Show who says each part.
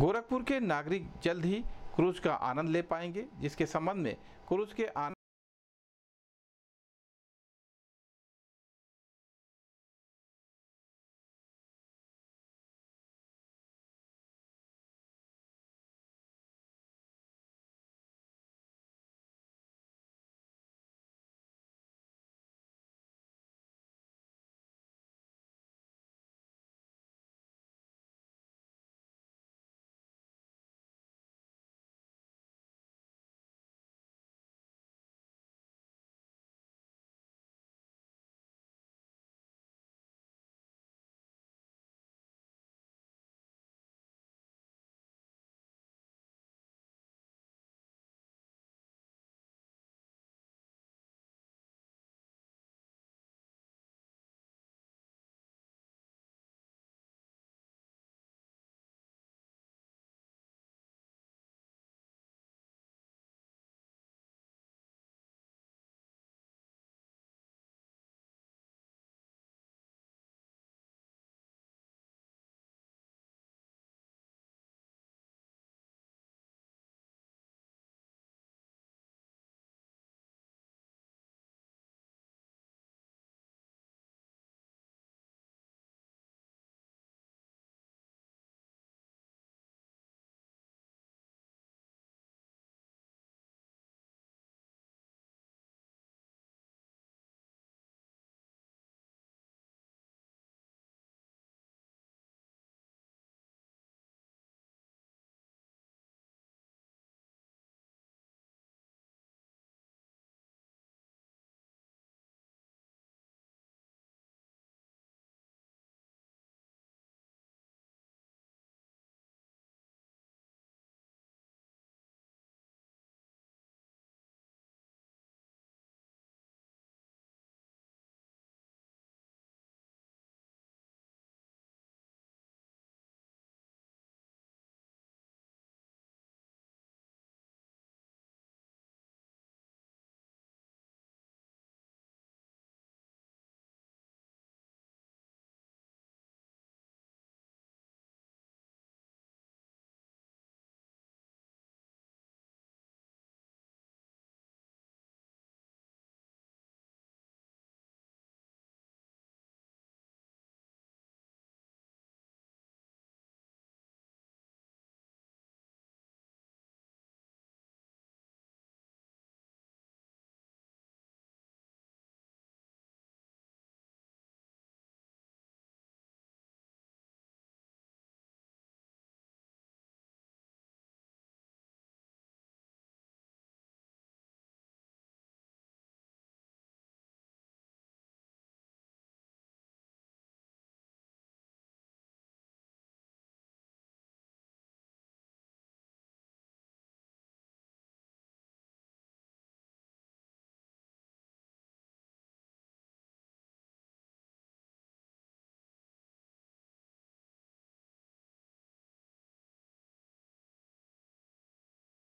Speaker 1: गोरखपुर के नागरिक जल्द ही क्रूज का आनंद ले पाएंगे जिसके संबंध में क्रूज के आनंद